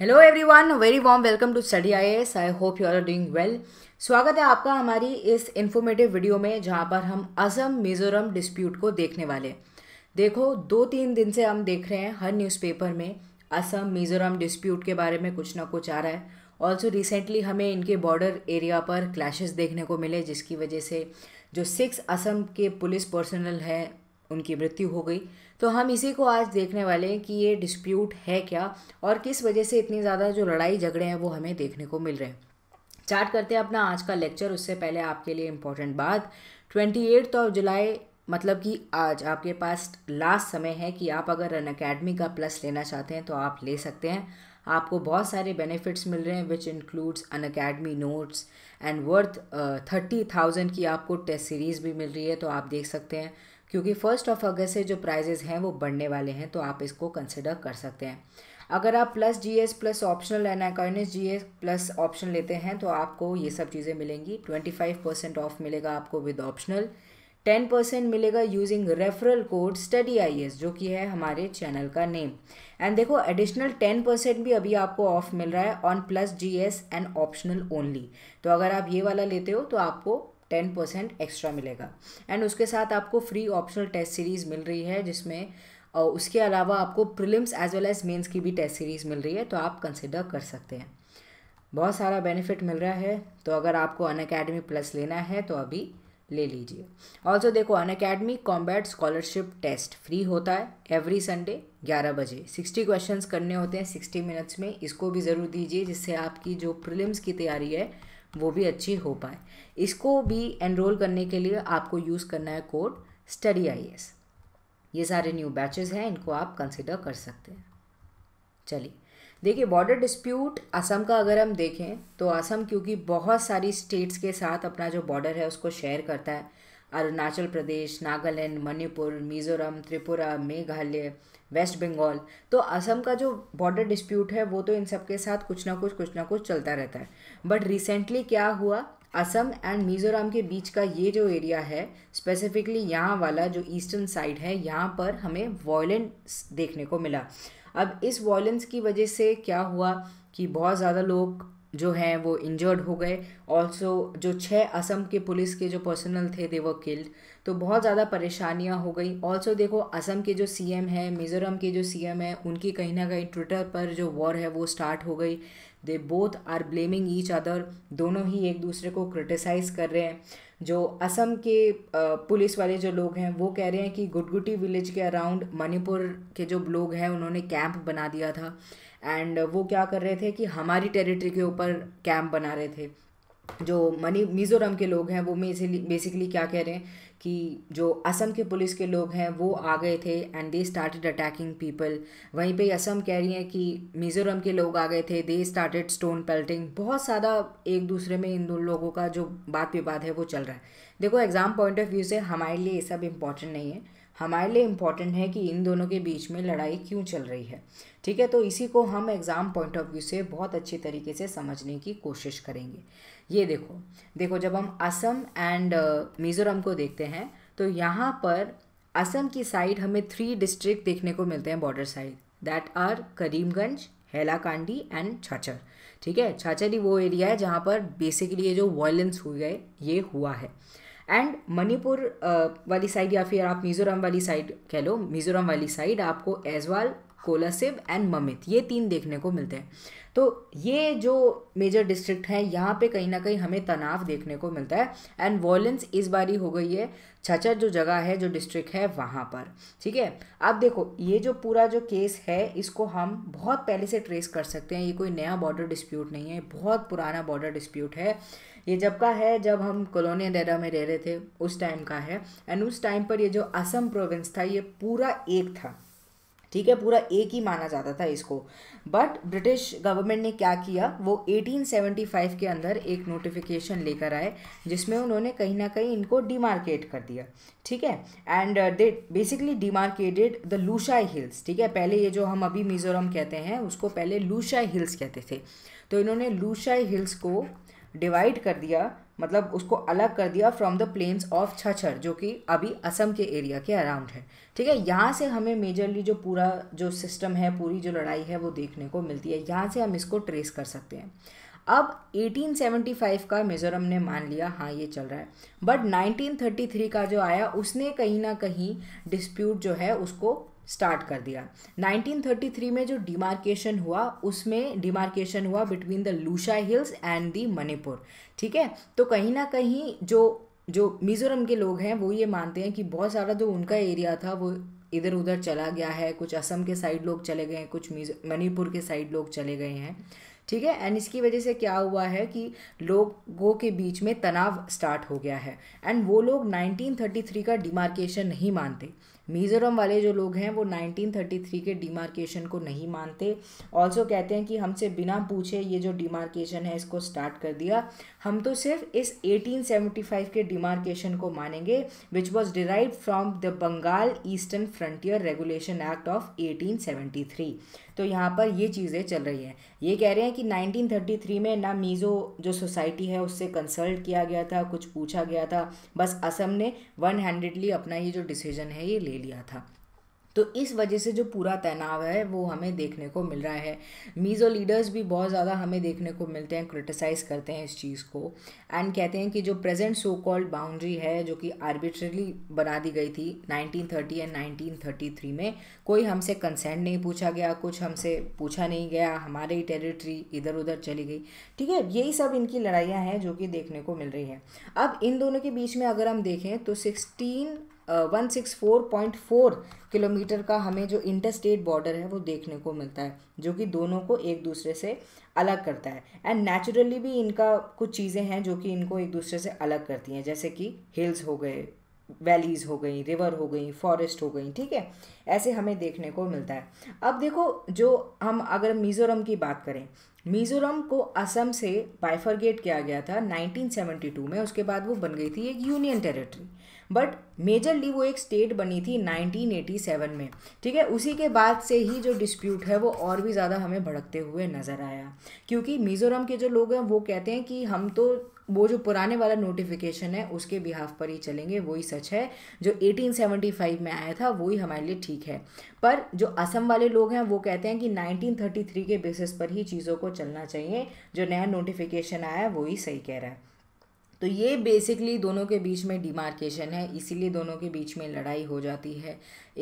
hello everyone very warm welcome to study I S I hope you are doing well स्वागत है आपका हमारी इस इन्फॉर्मेटिव वीडियो में जहां पर हम असम मिजोरम डिस्प्यूट को देखने वाले देखो दो तीन दिन से हम देख रहे हैं हर न्यूज़पेपर में असम मिजोरम डिस्प्यूट के बारे में कुछ ना कुछ आ रहा है ऑल्सो रिसेंटली हमें इनके बॉर्डर एरिया पर क्लैशेस देखने को मिले जिसकी वजह से जो सिक्स असम के पुलिस पर्सनल हैं उनकी मृत्यु हो गई तो हम इसी को आज देखने वाले हैं कि ये डिस्प्यूट है क्या और किस वजह से इतनी ज़्यादा जो लड़ाई झगड़े हैं वो हमें देखने को मिल रहे हैं स्टार्ट करते हैं अपना आज का लेक्चर उससे पहले आपके लिए इम्पोर्टेंट बात ट्वेंटी एट ऑफ जुलाई मतलब कि आज आपके पास लास्ट समय है कि आप अगर रन अकेडमी का प्लस लेना चाहते हैं तो आप ले सकते हैं आपको बहुत सारे बेनिफिट्स मिल रहे हैं which includes Unacademy notes and worth thirty thousand की आपको टेस्ट सीरीज़ भी मिल रही है तो आप देख सकते हैं क्योंकि फ़र्स्ट ऑफ अगस्त से जो प्राइजेज़ हैं वो बढ़ने वाले हैं तो आप इसको कंसिडर कर सकते हैं अगर आप plus S plus optional and G S plus option लेते हैं तो आपको ये सब चीज़ें मिलेंगी ट्वेंटी फाइव परसेंट ऑफ मिलेगा आपको विद ऑप्शनल टेन परसेंट मिलेगा using referral code study I S जो कि है हमारे चैनल का नेम एंड देखो एडिशनल टेन परसेंट भी अभी आपको ऑफ मिल रहा है on plus G S and optional only तो अगर आप ये वाला लेते हो तो आपको टेन परसेंट एक्स्ट्रा मिलेगा एंड उसके साथ आपको फ्री ऑप्शनल टेस्ट सीरीज़ मिल रही है जिसमें और उसके अलावा आपको prelims as well as mains की भी टेस्ट सीरीज़ मिल रही है तो आप कंसिडर कर सकते हैं बहुत सारा बेनिफिट मिल रहा है तो अगर आपको अन अकेडमी प्लस लेना है तो अभी ले लीजिए ऑल्सो देखो Unacademy combat scholarship test free होता है एवरी संडे 11 बजे 60 क्वेश्चंस करने होते हैं 60 मिनट्स में इसको भी ज़रूर दीजिए जिससे आपकी जो प्रिलिम्स की तैयारी है वो भी अच्छी हो पाए इसको भी एनरोल करने के लिए आपको यूज़ करना है कोड स्टडी आई एस ये सारे न्यू बैचेज़ हैं इनको आप कंसिडर कर सकते हैं चलिए देखिए बॉर्डर डिस्प्यूट असम का अगर हम देखें तो असम क्योंकि बहुत सारी स्टेट्स के साथ अपना जो बॉर्डर है उसको शेयर करता है अरुणाचल प्रदेश नागालैंड मणिपुर मिज़ोरम त्रिपुरा मेघालय वेस्ट बंगाल तो असम का जो बॉर्डर डिस्प्यूट है वो तो इन सब के साथ कुछ ना कुछ कुछ ना कुछ चलता रहता है बट रिसेंटली क्या हुआ असम एंड मिज़ोरम के बीच का ये जो एरिया है स्पेसिफिकली यहाँ वाला जो ईस्टर्न साइड है यहाँ पर हमें वॉयलेंस देखने को मिला अब इस वॉयलेंस की वजह से क्या हुआ कि बहुत ज़्यादा लोग जो हैं वो इंजर्ड हो गए ऑल्सो जो छः असम के पुलिस के जो पर्सनल थे दे वर किल्ड तो बहुत ज़्यादा परेशानियाँ हो गई ऑल्सो देखो असम के जो सीएम है मिज़ोरम के जो सीएम है उनकी कहीं ना कहीं ट्विटर पर जो वॉर है वो स्टार्ट हो गई they both are blaming each other दोनों ही एक दूसरे को क्रिटिसाइज़ कर रहे हैं जो असम के पुलिस वाले जो लोग हैं वो कह रहे हैं कि गुटगुटी विलेज के अराउंड मणिपुर के जो लोग हैं उन्होंने कैंप बना दिया था एंड वो क्या कर रहे थे कि हमारी टेरिटरी के ऊपर कैंप बना रहे थे जो मनी मिज़ोरम के लोग हैं वो बेसिकली क्या कह रहे हैं कि जो असम के पुलिस के लोग हैं वो आ गए थे and they started attacking people वहीं पे असम कह रही हैं कि मिज़ोरम के लोग आ गए थे दे स्टार्टेड स्टोन पेल्टिंग बहुत ज़्यादा एक दूसरे में इन दोनों लोगों का जो बात विवाद है वो चल रहा है देखो एग्ज़ाम पॉइंट ऑफ व्यू से हमारे लिए ये सब इम्पॉर्टेंट नहीं है हमारे लिए इम्पॉर्टेंट है कि इन दोनों के बीच में लड़ाई क्यों चल रही है ठीक है तो इसी को हम एग्ज़ाम पॉइंट ऑफ व्यू से बहुत अच्छी तरीके से समझने की कोशिश करेंगे ये देखो देखो जब हम असम एंड uh, मिज़ोरम को देखते हैं तो यहाँ पर असम की साइड हमें थ्री डिस्ट्रिक्ट देखने को मिलते हैं border side that are Karimganj Hailakandi and Cachar ठीक है छाछर ही वो एरिया है जहाँ पर बेसिकली ये जो वॉयलेंस हुई है ये हुआ है एंड मणिपुर uh, वाली साइड या फिर आप मिज़ोरम वाली साइड कह लो मिज़ोरम वाली साइड आपको एजवाल कोलासिब एंड ममित ये तीन देखने को मिलते हैं तो ये जो मेजर डिस्ट्रिक्ट हैं यहाँ पे कहीं ना कहीं हमें तनाव देखने को मिलता है एंड वॉयलेंस इस बारी हो गई है छछर जो जगह है जो डिस्ट्रिक्ट है वहाँ पर ठीक है अब देखो ये जो पूरा जो केस है इसको हम बहुत पहले से ट्रेस कर सकते हैं ये कोई नया बॉर्डर डिस्प्यूट नहीं है बहुत पुराना बॉर्डर डिस्प्यूट है ये जब का है जब हम कॉलोनियल डेरा में रह रहे थे उस टाइम का है एंड उस टाइम पर ये जो असम प्रोविंस था ये पूरा एक था ठीक है पूरा एक ही माना जाता था इसको बट ब्रिटिश गवर्नमेंट ने क्या किया वो 1875 के अंदर एक नोटिफिकेशन लेकर आए जिसमें उन्होंने कहीं ना कहीं इनको डिमार्केट कर दिया ठीक है and they basically demarcated the Lushai hills ठीक है पहले ये जो हम अभी मिजोरम कहते हैं उसको पहले लूशाई हिल्स कहते थे तो इन्होंने लूशाई हिल्स को डिवाइड कर दिया मतलब उसको अलग कर दिया from the plains of Cachar जो कि अभी असम के एरिया के अराउंड है ठीक है यहाँ से हमें मेजरली जो पूरा जो सिस्टम है पूरी जो लड़ाई है वो देखने को मिलती है यहाँ से हम इसको ट्रेस कर सकते हैं अब 1875 का मिज़ोरम ने मान लिया हाँ ये चल रहा है बट 1933 का जो आया उसने कहीं ना कहीं डिस्प्यूट जो है उसको स्टार्ट कर दिया 1933 में जो डिमार्केशन हुआ उसमें डिमार्केशन हुआ between the Lushai hills and the Manipur ठीक है तो कहीं ना कहीं जो जो मिज़ोरम के लोग हैं वो ये मानते हैं कि बहुत सारा जो उनका एरिया था वो इधर उधर चला गया है कुछ असम के साइड लोग चले गए हैं कुछ मणिपुर के साइड लोग चले गए हैं ठीक है एंड इसकी वजह से क्या हुआ है कि लोगों के बीच में तनाव स्टार्ट हो गया है एंड वो लोग 1933 का डिमार्केशन नहीं मानते मिज़ोरम वाले जो लोग हैं वो 1933 के डिमार्केशन को नहीं मानते ऑल्सो कहते हैं कि हमसे बिना पूछे ये जो डिमार्केशन है इसको स्टार्ट कर दिया हम तो सिर्फ इस 1875 के डिमार्केशन को मानेंगे which was derive from the Bengal eastern frontier regulation act of 1873 तो यहाँ पर ये चीज़ें चल रही हैं ये कह रहे हैं कि 1933 में ना मीज़ो जो सोसाइटी है उससे कंसल्ट किया गया था कुछ पूछा गया था बस असम ने वन हैंडेडली अपना ये जो डिसीजन है ये ले लिया था तो इस वजह से जो पूरा तनाव है वो हमें देखने को मिल रहा है मीज़ो लीडर्स भी बहुत ज़्यादा हमें देखने को मिलते हैं क्रिटिसाइज़ करते हैं इस चीज़ को एंड कहते हैं कि जो प्रेजेंट सो कॉल्ड बाउंड्री है जो कि आर्बिट्रेली बना दी गई थी 1930 एंड 1933 में कोई हमसे कंसेंट नहीं पूछा गया कुछ हमसे पूछा नहीं गया हमारे ही टेरिटरी इधर उधर चली गई ठीक है यही सब इनकी लड़ाइयाँ हैं जो कि देखने को मिल रही हैं अब इन दोनों के बीच में अगर हम देखें तो sixteen one six four point four kilometre का हमें जो इंटर स्टेट बॉर्डर है वो देखने को मिलता है जो कि दोनों को एक दूसरे से अलग करता है एंड नेचुरली भी इनका कुछ चीज़ें हैं जो कि इनको एक दूसरे से अलग करती हैं जैसे कि हिल्स हो गए वैलीज हो गई रिवर हो गई फॉरेस्ट हो गई ठीक है ऐसे हमें देखने को मिलता है अब देखो जो हम अगर मिज़ोरम की बात करें मिज़ोरम को असम से बाइफरगेट किया गया था 1972 में उसके बाद वो बन गई थी एक यूनियन टेरिटरी बट मेजरली वो एक स्टेट बनी थी 1987 में ठीक है उसी के बाद से ही जो डिस्प्यूट है वो और भी ज़्यादा हमें भड़कते हुए नज़र आया क्योंकि मिज़ोरम के जो लोग हैं वो कहते हैं कि हम तो वो जो पुराने वाला नोटिफिकेशन है उसके बिहाफ पर ही चलेंगे वही सच है जो 1875 में आया था वही हमारे लिए ठीक है पर जो असम वाले लोग हैं वो कहते हैं कि 1933 के बेसिस पर ही चीज़ों को चलना चाहिए जो नया नोटिफिकेशन आया वही सही कह रहा है तो ये बेसिकली दोनों के बीच में डिमार्केशन है इसीलिए दोनों के बीच में लड़ाई हो जाती है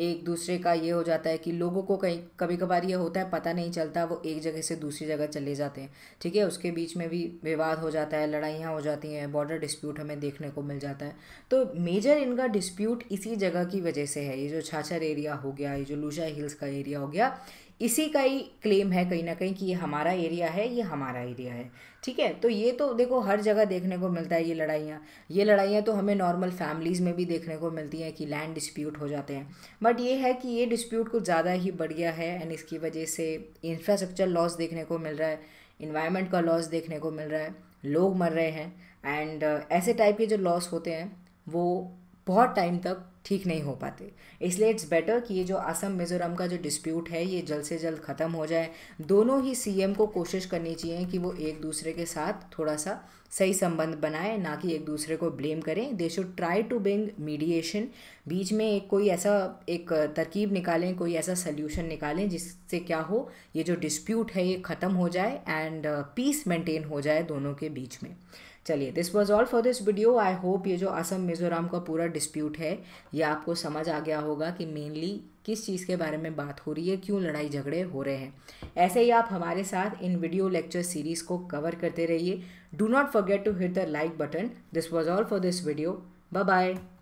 एक दूसरे का ये हो जाता है कि लोगों को कहीं कभी कभार ये होता है पता नहीं चलता वो एक जगह से दूसरी जगह चले जाते हैं ठीक है उसके बीच में भी विवाद हो जाता है लड़ाइयाँ हो जाती हैं बॉर्डर डिस्प्यूट हमें देखने को मिल जाता है तो मेजर इनका डिस्प्यूट इसी जगह की वजह से है ये जो छाछर एरिया हो गया ये जो लूशा हिल्स का एरिया हो गया इसी का ही क्लेम है कहीं ना कहीं कि ये हमारा एरिया है ये हमारा एरिया है ठीक है तो ये तो देखो हर जगह देखने को मिलता है ये लड़ाइयाँ ये लड़ाइयाँ तो हमें नॉर्मल फैमिलीज़ में भी देखने को मिलती हैं कि लैंड डिस्प्यूट हो जाते हैं बट ये है कि ये डिस्प्यूट कुछ ज़्यादा ही बढ़ गया है एंड इसकी वजह से इंफ्रास्ट्रक्चर लॉस देखने को मिल रहा है इन्वायरमेंट का लॉस देखने को मिल रहा है लोग मर रहे हैं एंड uh, ऐसे टाइप के जो लॉस होते हैं वो बहुत टाइम तक ठीक नहीं हो पाते इसलिए इट्स बेटर कि ये जो असम मिज़ोरम का जो डिस्प्यूट है ये जल्द से जल्द ख़त्म हो जाए दोनों ही सीएम को कोशिश करनी चाहिए कि वो एक दूसरे के साथ थोड़ा सा सही संबंध बनाए ना कि एक दूसरे को ब्लेम करें they should try to bring mediation बीच में एक कोई ऐसा एक तरकीब निकालें कोई ऐसा सल्यूशन निकालें जिससे क्या हो ये जो डिस्प्यूट है ये ख़त्म हो जाए एंड पीस मेंटेन हो जाए दोनों के बीच में चलिए this was all for this video I hope ये जो असम मिजोराम का पूरा डिस्प्यूट है ये आपको समझ आ गया होगा कि मेनली किस चीज़ के बारे में बात हो रही है क्यों लड़ाई झगड़े हो रहे हैं ऐसे ही आप हमारे साथ इन वीडियो लेक्चर सीरीज़ को कवर करते रहिए do not forget to hit the like button this was all for this video bye bye